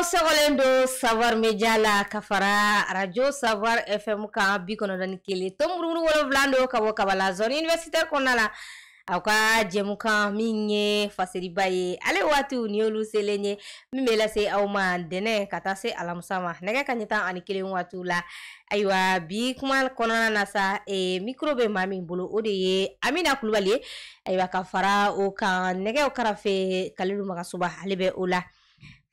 aw sɛgɔlen do savoir media la ka fara radio savoir fm kan bi kɔnɔdɔni kelen to murumuru wolonfilan do ka bɔ kabala zɔni universitɛr kɔnɔna la aw ka jɛmukan min ye faseriba ye ale waatiw ni y'olu selen ye min be lase aw ma dɛnɛ ka taa se alamusa ma nɛgɛ ka ɲɛ tan ani kelen waatiw la ayiwa bi kuma kɔnɔna na sa e, mikro be ma min bolo o de ye amina kulubali ye ayiwa ka fara o kan nɛgɛw karafe kalilu magasuba ale bɛ o la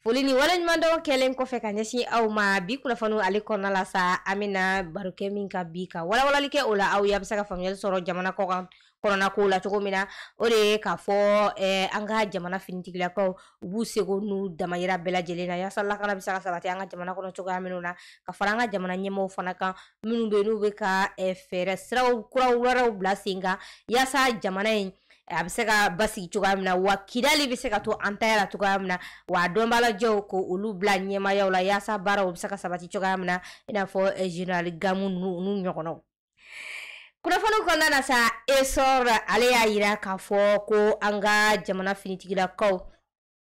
foli ni walaɲuman dɔn kɛlen kɔfɛ ka ɲɛsin aw ma bi kunnafoniw ale kɔnɔna la sa an bena barokɛ min ka bi ka walawalali kɛ o la aw ye a be se ka faamuyali sɔrɔ jamana kɔ kan kɔnɔna ko la cogo min na o de ye k'a fɔ an ka jamana finitigilakaw u b'u sego n'u damayira bɛɛ lajɛlen na yaasa lakana be se ka sabati an ka jamana kɔnɔ cogoya minw na ka fara an ka jamana ɲɛmaw fana kan minw be n'u be ka eh, fɛɛrɛ siraw kuraw wɛrɛw bila sen kan yaasa jamana ye a bɛ se ka basigi cogoya min na wa kidali bɛ se ka to an ta la cogoya min na wa dɔnbalajɛw ko olu bila ɲɛmayaw la yaasa baaraw bɛ se ka sabati cogoya min na i n'a fɔ general gamu n'u ɲɔgɔnnaw kunnafoni kɔnɔna na sa esor ale y'a yira k'a fɔ ko an ka jamana finitigilakaw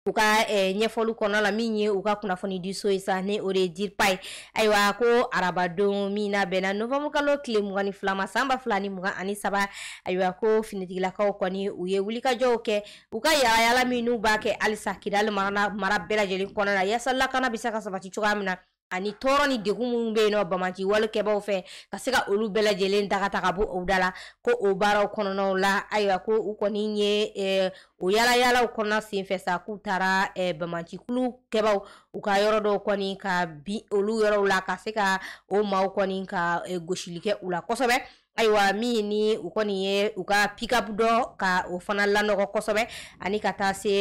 u ka eh, ɲɛfɔli kɔnɔ la min ye u ka kunnafoni diso ye sa ni o de diripa ye ayiwa ko arabadon min na bɛnna novanburu kalo tile mugan ni fila san ba fila ni mugan ani saba ayiwa ko finitigilakaw kɔni u ye wulikajɔw kɛ u ka yalayala min n'u b'a kɛ halisa kidali mara bɛɛ lajɛlen kɔnɔ na yaasa lakana be se ka sabati cogoya min na ani tɔɔrɔ ni degun minnu bɛ yen nɔ bamananci walekɛbaw fɛ ka se ka olu bɛɛ lajɛlen daga ta ka bɔ o da la ko o baaraw kɔnɔnaw la ayiwa ko u kɔni ye o yala yalaw kɔnɔna senfɛ sa k'u taara eh, kulu kɛbaw u ka yɔrɔ dɔw kɔni ka bin olu yɔrɔw la ka se ka o maaw kɔni ka eh, gosili kɛ u la kosɛbɛ ayiwa min ni u kɔni ye u ka pickup dɔ ka o fana lanɔgɔ kosɛbɛ ani ka taa se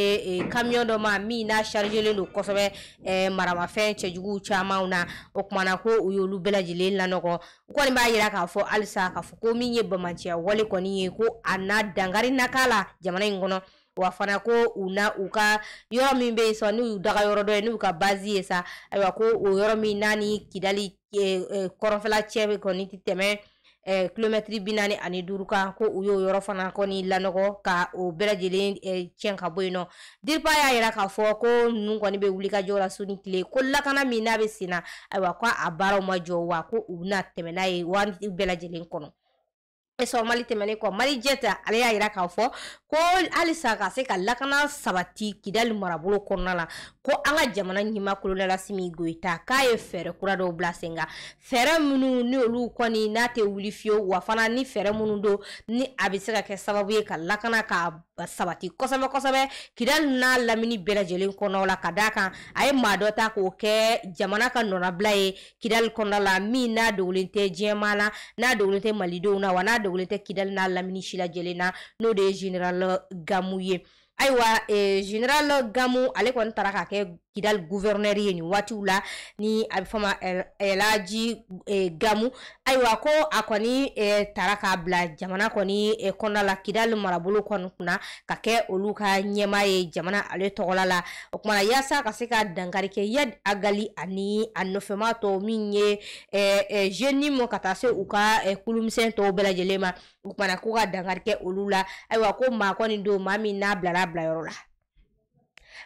kamiyɔn e, dɔ ma min n'a chargelen don kosɛbɛ e, maramafɛn cɛjugu camanw na o kumana ko u y'olu bɛɛ lajɛlen lanɔgɔ u kɔni b'a yira k'a fɔ halisa k'a fɔ ko min ye bamanciya wale kɔni ye ko a na dankari na k'a la jamana in kɔnɔ wa fana ko u na u ka yɔrɔ min bɛ yen sɔn n'u y'u daga yɔrɔ dɔ ye n'u ka bazi ye sa ayiwa ko o yɔrɔ min n'a ni kidali e, e, kɔrɔnfɛla cɛ kɔni ti tɛmɛ eh, kilomɛtiri binani ani duru kan ko u y'o yɔrɔ fana kɔni lanɔgɔ ka o bɛɛ lajɛlen eh, tiɲɛ ka bɔ yen nɔ diripa y'a yira k'a fɔ ko ninnu kɔni bɛ wuli ka jɔ la su ni tile ko lakana min n'a bɛ sen ayiwa ko a baaraw ma jɔ wa ko u bɛna tɛmɛ n'a ye waati bɛɛ lajɛlen kɔnɔ sɔrɔ mali tɛmɛnen kɔ mali jɛta ale y'a yira k'a fɔ ko halisa ka se ka lakana sabati kidali marabolo kɔnɔna la ko an ka jamana ɲima kolonɛlasimi goyita k'a ye fɛɛrɛ kura dɔw bila sen ka ni olu kɔni n'a tɛ wuli wa fana ni fɛɛrɛ minnu don ni a ka kɛ sababu ye ka lakana k'a sabati kosɛbɛ kosɛbɛ kidali n'a lamini bɛɛ lajɛlen kɔnɔ la ka d'a kan a ye maa dɔ ta k'o kɛ jamana ka nɔnabila ye kidali kɔnɔna la n'a dogolen tɛ diɲɛmaa n'a dogolen tɛ malidenw na wa n'a dogolen tɛ n'a lamini shila lajɛlen na n'o de general general gamu ye ayiwa eh, general gamu ale kɔni taara ka kɛ kidal gouverneur ye nin waatiw la ni a bɛ fɔma elaji gamu ayiwa ko a kɔni eh, tara jamana kɔni eh, kɔnɔna la kidal marabolo kɔni kunna ka kɛ olu ye jamana ale tɔgɔla la o kumana yaasa ka se yad agali ani a nɔfɛma tɔw min ye eh, eh, jeni mɔ ka taa se u ka eh, kulumisɛn tɔw bɛɛ lajɛlen ma o kumana ko ka dankari kɛ olu la ayiwa ko maa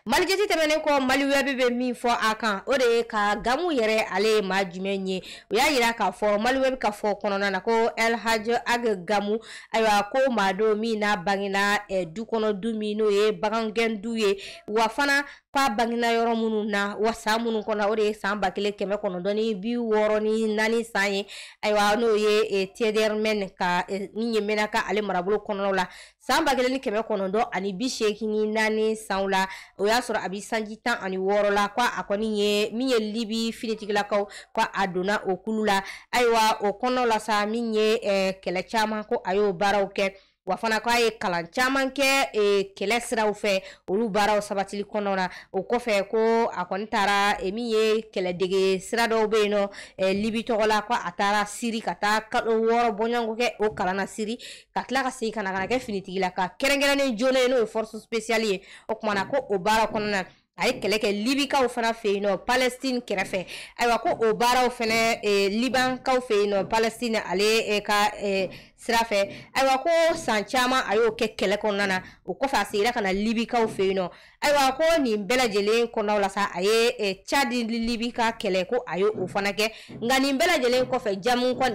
malijɛti tɛmɛnen kɔ maliwɛbi bɛ min fɔ a kan o de ye ka gamu yɛrɛ ale ye maa jumɛn ye o y'a yira k'a fɔ maliwɛbi ka fɔ kɔnɔna na ko elhaj ag gamu ayiwa ko maa do min n'a bangena eh, du kɔnɔ du min n'o ye bagangɛn du ye wa fana k'a bangena yɔrɔ minnu na wa san minnu kɔnɔ o de ye san ba kelen kɛmɛ kɔnɔntɔn ni bi wɔɔrɔ ni naani san ye ayiwa n'o ye eh, tedermɛn ka eh, min ye mɛnaka ale marabolo kɔnɔnaw la san ba kelen ni kɛmɛ kɔnɔntɔn ani bi seegin ni naani sanw la o o y'a sɔrɔ a bi sanji tan ani wɔɔrɔla ko a kɔni ye min ye libi finitigilakaw ko a donna o kulu la ayiwa o kɔnɔ la sa min ye kɛlɛ caman ko a y'o baaraw kɛ wa fana k'a ye kalan caman kɛ e, kɛlɛ siraw fɛ olu baaraw sabatili kɔnɔ na o kɔfɛ ko a kɔni taara e, min ye kɛlɛdege sira dɔw bɛ yen nɔ e, libi tɔgɔ la ko a taara siri ka taa kalo wɔɔrɔ bɔɲɔgɔnko kɛ o kalan na siri ka tila ka segin ka na ka na kɛ finitigi la ka kɛrɛnkɛrɛnnen joona ye n'o ye force spéciale ye o kumana ko o baara kɔnɔna na a ye kɛlɛ kɛ libikaw fana fɛ yen nɔ palestine kɛrɛfɛ ayiwa ko o baaraw fɛnɛ eh, libankaw fɛ yen nɔ palestine ale eh, ka eh, sira fɛ ayiwa ko san caaman a y'o kɛ kɛlɛ kɔnɔna na o kɔfɛ a segira ka na libikaw fɛ yen nɔ ayiwa ko nin bɛɛ lajɛlen kɔnɔnaw la sa a ye eh, cadi libi ka kɛlɛ ko a ye o fana kɛ nka nin bɛɛ lajɛlen kɔfɛ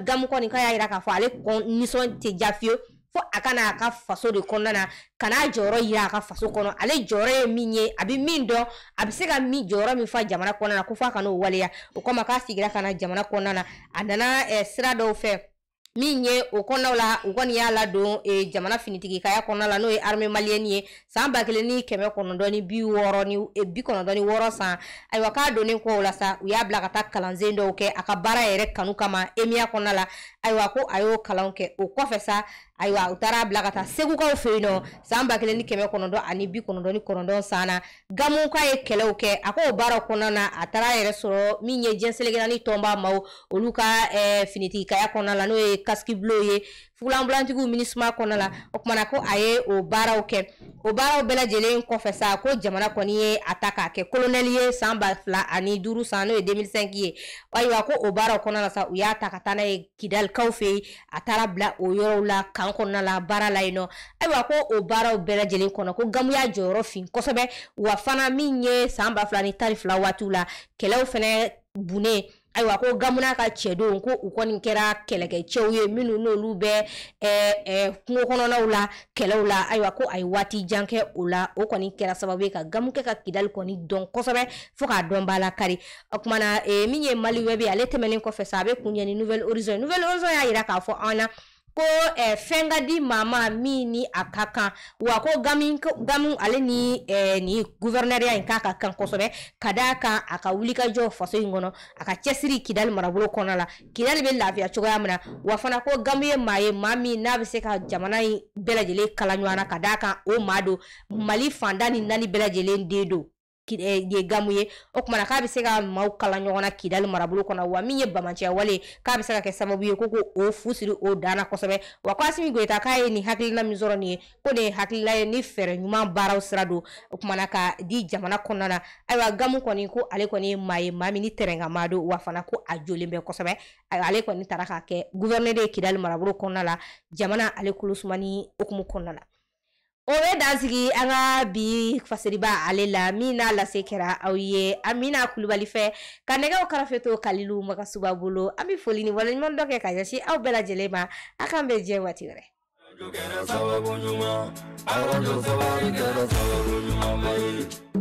gamu kɔni ka y'a yira k'a fɔ ale nisɔn tɛ ja fiyewu fo a kana a ka faso de kɔnɔna na ka n'a jɔyɔrɔ yira a ka faso kɔnɔ ale jɔyɔrɔ ye min ye a bɛ min dɔn a bɛ se ka min jɔyɔrɔ min fa jamana kɔnɔna na ko f'a ka n'o waleya o kama k'a sigira ka na jamana kɔnɔna na a nana eh, sira dɔw fɛ min ye o kɔnɔnaw la u kɔni y'a ladon e, jamana finitigikaya kɔnɔna la n'o ye arme maliyɛni ye san ba kelen ni kɛmɛ kɔnɔntɔn ni bi wɔɔrɔ ni e, bi kɔnɔntɔn ni wɔɔrɔ san ayiwa k'a donnen kɔ o la sa u y'a bila ka taa kalansen dɔw kɛ a ka baara yɛrɛ kanu kama emiya kɔnɔna la ayiwa ko a y'o kalanw kɛ o kɔfɛ sa ayiwa u taara bila ka taa segukaw fɛ yen nɔ san ba kelen ni kɛmɛ kɔnɔntɔn ani bi kɔnɔntɔn ni kɔnɔntɔn san na gamu k'a ye kɛlɛw kɛ a k'o baara kɔnɔna na a taara yɛrɛ sɔrɔ min ye jɛnsɛlɛkɛla ni tɔnba maaw olu ka ɛɛ finitigikaya kɔnɔna la n'o ye kasiki bulon ye fulanbulantigiw minisuma kɔnɔna la o kumana ko a ye o baaraw kɛ o baaraw bɛɛ lajɛlen kɔfɛ sa ko jamana kɔni ye a ta k'a kɛ kolonɛli ye san ba fila ani duuru san n'o ye 2005 ye ayiwa ko o baaraw kɔnɔna la sa u y'a ta ka taa n'a ye kidalikaw fɛ yen a taara bila o yɔrɔw la kan kɔnɔna la baara la yen nɔ ayiwa ko o baaraw bɛɛ lajɛlen kɔnɔ ko gamuya jɔyɔrɔ fin kosɛbɛ wa fana min ye san ba fila ni tari fila waatiw la kɛlɛw fɛnɛ bunnen ayiwa ko gamuna ka cɛdenw ko u kɔni kɛra kɛlɛkɛcɛw ye minnu n'olu bɛ kungo kɔnɔnaw la kɛlɛw la ayiwa ko a ye waati jan kɛ o la o kɔni kɛra sababu ye ka gamukɛ ka kidali kɔni dɔn kosɛbɛ fɔɔ k'a dɔn b'a la kari o kumana e, min ye mali wɛbi ale tɛmɛnin kɔfɛ sa a be kun ɲɛ ni nouvelle horizon nouvelle horizon y'a yira k'a fɔ an na ko eh, fɛn di mama min ni a ka kan wa ko gamu ale ni eh, ni guvɛrnɛriya in k'a ka kan kosɛbɛ ka aka kan a ka wuli ka jɔ faso in kɔnɔ a ka cɛsiri kidali marabolo kɔnɔ la kidali be lafiya cogoya min na wa fana ko gamu ye maa ye maa min n'a be se ka jamana yi bɛɛ kala ka kan o maa mali fanda ni nani belajele lajɛlen Eh, ye gamu ye o kumana k'a be se ka maw kala ɲɔgɔn na kidali marabolo kɔnɔ wa min ye bamaciya wale k'a be se ka kɛ sababu ye ko ko o fusiri o danna kosɛbɛ wa ko asimi goyita k'a ye nin hakilina min sɔrɔ nin ye ko nin ye hakilila ye ni fɛɛrɛ ɲuman baaraw sira don o kumana ka di jamana kɔnɔna na ayiwa gamu kɔni ko ale kɔni ye maa ye maa min ni tɛrɛnkama do wa fana ko a jolen bɛ kosɛbɛ ale kɔni tara k'a kɛ guvɛrnɛr ye kidali marabolo kɔnɔna la jamana ale kolosumani okumu kɔnɔna la o ye dansigi an ka bi fasiriba ale la min n'a lase kɛra aw ye amina kulubali fɛ ka nɛgɛw karafe to kalilu magasuba bolo an be foli ni waleɲuman dɔ kɛ ka ɲasi aw bɛɛ lajɛlen ma a kan bɛ jɛ waati wɛrɛ Yo quiero saber, yo quiero saber, yo quiero saber, yo quiero saber,